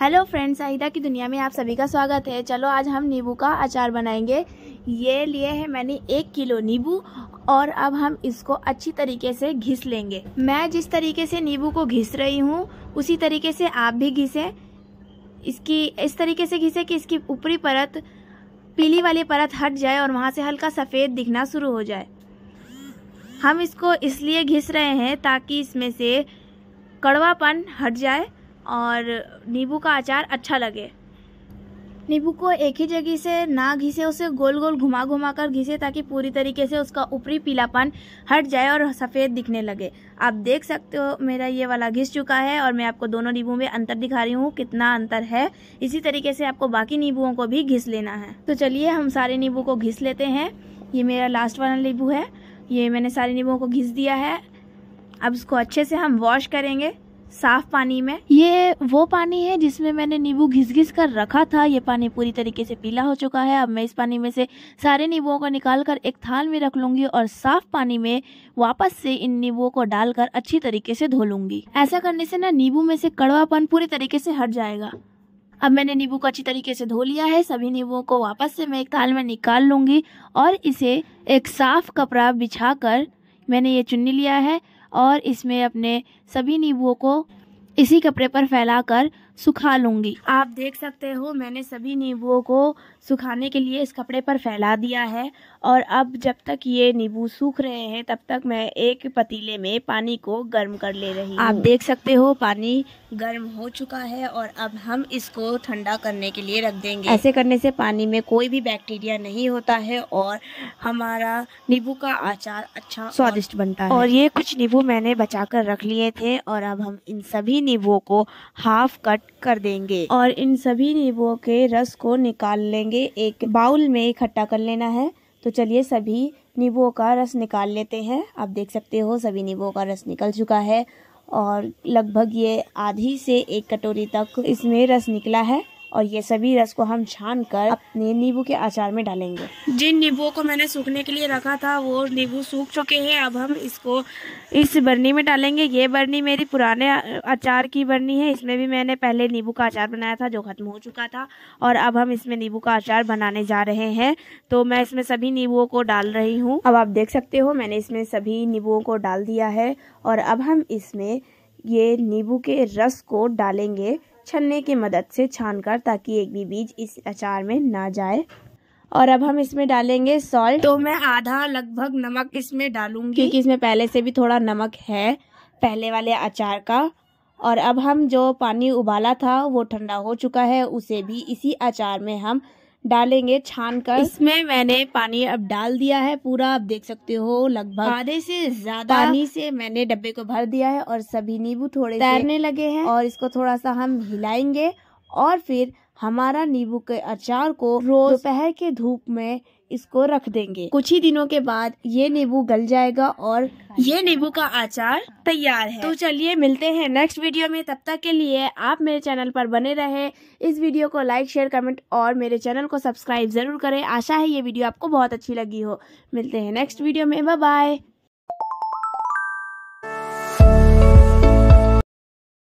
hello friends आहिदा की दुनिया में आप सभी का स्वागत है चलो आज हम नींबू का अचार बनाएंगे ये लिए है मैंने एक किलो नींबू और अब हम इसको अच्छी तरीके से घिस लेंगे मैं जिस तरीके से नींबू को घिस रही हूँ उसी तरीके से आप भी घिसें इसकी इस तरीके से घिसें कि इसकी ऊपरी परत पीली वाली परत हट जाए और वहाँ से हल्का सफ़ेद दिखना शुरू हो जाए हम इसको इसलिए घिस रहे हैं ताकि इसमें से कड़वापन हट जाए और नींबू का अचार अच्छा लगे नींबू को एक ही जगह से ना घिसे उसे गोल गोल घुमा घुमा कर घिसे ताकि पूरी तरीके से उसका ऊपरी पीलापन हट जाए और सफ़ेद दिखने लगे आप देख सकते हो मेरा ये वाला घिस चुका है और मैं आपको दोनों नींबू में अंतर दिखा रही हूँ कितना अंतर है इसी तरीके से आपको बाकी नींबुओं को भी घिस लेना है तो चलिए हम सारे नींबू को घिस लेते हैं ये मेरा लास्ट वाला नींबू है ये मैंने सारे नींबुओं को घिस दिया है अब इसको अच्छे से हम वॉश करेंगे साफ पानी में ये वो पानी है जिसमें मैंने नींबू घिस घिस कर रखा था ये पानी पूरी तरीके से पीला हो चुका है अब मैं इस पानी में से सारे नींबुओं को निकाल कर एक थाल में रख लूंगी और साफ पानी में वापस से इन नींबुओं को डालकर अच्छी तरीके से धो लूंगी ऐसा करने से ना नींबू में से कड़वापन पूरी तरीके से हट जाएगा अब मैंने नींबू को अच्छी तरीके से धो लिया है सभी नींबुओं को वापस से मैं एक थाल में निकाल लूंगी और इसे एक साफ कपड़ा बिछा कर मैंने ये चुन्नी लिया है और इसमें अपने सभी नींबुओं को इसी कपड़े पर फैलाकर सुखा लूंगी आप देख सकते हो मैंने सभी नींबुओं को सुखाने के लिए इस कपड़े पर फैला दिया है और अब जब तक ये नींबू सूख रहे हैं तब तक मैं एक पतीले में पानी को गर्म कर ले रही हूँ आप देख सकते हो पानी गर्म हो चुका है और अब हम इसको ठंडा करने के लिए रख देंगे ऐसे करने से पानी में कोई भी बैक्टीरिया नहीं होता है और हमारा नींबू का आचार अच्छा स्वादिष्ट बनता है और ये कुछ नींबू मैंने बचा कर रख लिए थे और अब हम इन सभी नींबुओं को हाफ कट कर देंगे और इन सभी नींबुओं के रस को निकाल लेंगे एक बाउल में इकट्ठा कर लेना है तो चलिए सभी नींबुओं का रस निकाल लेते हैं आप देख सकते हो सभी नींबुओं का रस निकल चुका है और लगभग ये आधी से एक कटोरी तक इसमें रस निकला है और ये सभी रस को हम छान कर अपने नींबू के अचार में डालेंगे जिन नींबू को मैंने सूखने के लिए रखा था वो नींबू सूख चुके हैं अब हम इसको इस बर्नी में डालेंगे ये बर्नी मेरी पुराने अचार की बर्नी है इसमें भी मैंने पहले नींबू का अचार बनाया था जो ख़त्म हो चुका था और अब हम इसमें नींबू का अचार बनाने जा रहे हैं तो मैं इसमें सभी नींबुओं को डाल रही हूँ अब आप देख सकते हो मैंने इसमें सभी नींबुओं को डाल दिया है और अब हम इसमें ये नींबू के रस को डालेंगे छन्ने की मदद से छानकर ताकि एक भी बीज इस अचार में ना जाए और अब हम इसमें डालेंगे सॉल्ट तो मैं आधा लगभग नमक इसमें डालूंगी क्योंकि इसमें पहले से भी थोड़ा नमक है पहले वाले अचार का और अब हम जो पानी उबाला था वो ठंडा हो चुका है उसे भी इसी अचार में हम डालेंगे छान कर इसमें मैंने पानी अब डाल दिया है पूरा आप देख सकते हो लगभग आधे से ज्यादा पानी से मैंने डब्बे को भर दिया है और सभी नींबू थोड़े तैरने लगे हैं और इसको थोड़ा सा हम हिलाएंगे और फिर हमारा नींबू के अचार को रोज दोपहर के धूप में इसको रख देंगे कुछ ही दिनों के बाद ये नींबू गल जाएगा और ये नींबू का अचार तैयार है तो चलिए मिलते हैं नेक्स्ट वीडियो में तब तक के लिए आप मेरे चैनल पर बने रहे इस वीडियो को लाइक शेयर कमेंट और मेरे चैनल को सब्सक्राइब जरूर करें आशा है ये वीडियो आपको बहुत अच्छी लगी हो मिलते हैं नेक्स्ट वीडियो में बाय